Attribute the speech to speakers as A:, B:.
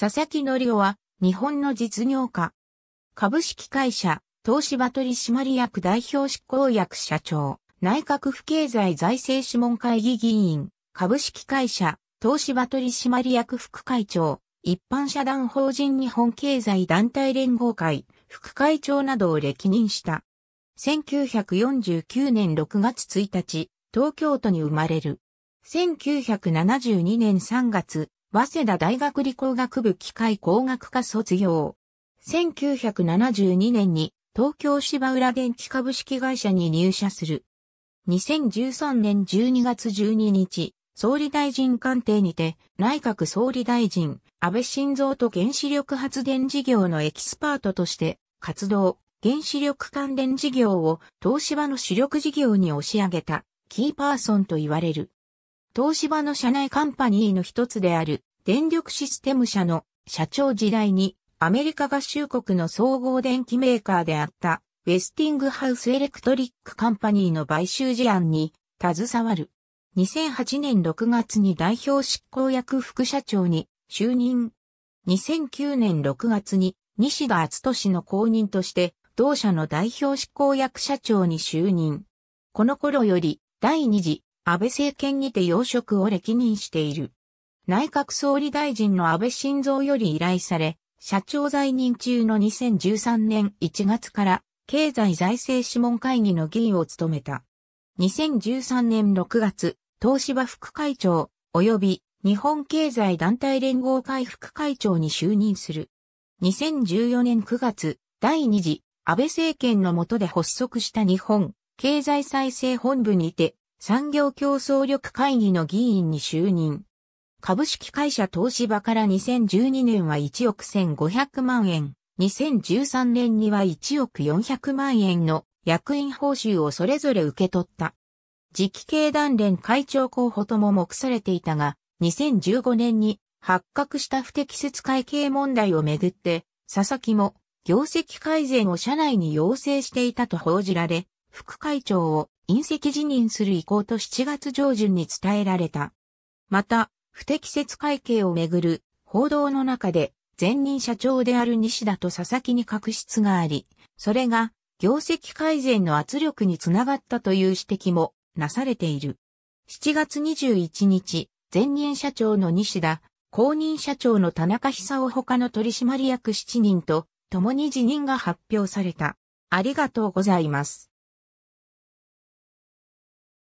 A: 佐々木則夫は、日本の実業家。株式会社、東芝取締役代表執行役社長、内閣府経済財政諮問会議議員、株式会社、東芝取締役副会長、一般社団法人日本経済団体連合会、副会長などを歴任した。1949年6月1日、東京都に生まれる。1972年3月、早稲田大学理工学部機械工学科卒業。1972年に東京芝浦電気株式会社に入社する。2013年12月12日、総理大臣官邸にて内閣総理大臣安倍晋三と原子力発電事業のエキスパートとして活動、原子力関連事業を東芝の主力事業に押し上げたキーパーソンと言われる。東芝の社内カンパニーの一つである電力システム社の社長時代にアメリカ合衆国の総合電機メーカーであったウェスティングハウスエレクトリックカンパニーの買収事案に携わる。2008年6月に代表執行役副社長に就任。2009年6月に西田敦氏の後任として同社の代表執行役社長に就任。この頃より第二次安倍政権にて要職を歴任している。内閣総理大臣の安倍晋三より依頼され、社長在任中の2013年1月から経済財政諮問会議の議員を務めた。2013年6月、東芝副会長及び日本経済団体連合会副会長に就任する。2014年9月、第2次安倍政権の下で発足した日本経済再生本部にて産業競争力会議の議員に就任。株式会社東芝から2012年は1億1500万円、2013年には1億400万円の役員報酬をそれぞれ受け取った。次期経団連会長候補とも目されていたが、2015年に発覚した不適切会計問題をめぐって、佐々木も業績改善を社内に要請していたと報じられ、副会長を隕石辞任する意向と7月上旬に伝えられた。また、不適切会計をめぐる報道の中で、前任社長である西田と佐々木に確執があり、それが業績改善の圧力につながったという指摘もなされている。7月21日、前任社長の西田、後任社長の田中久夫他の取締役7人と、共に辞任が発表された。ありがとうございます。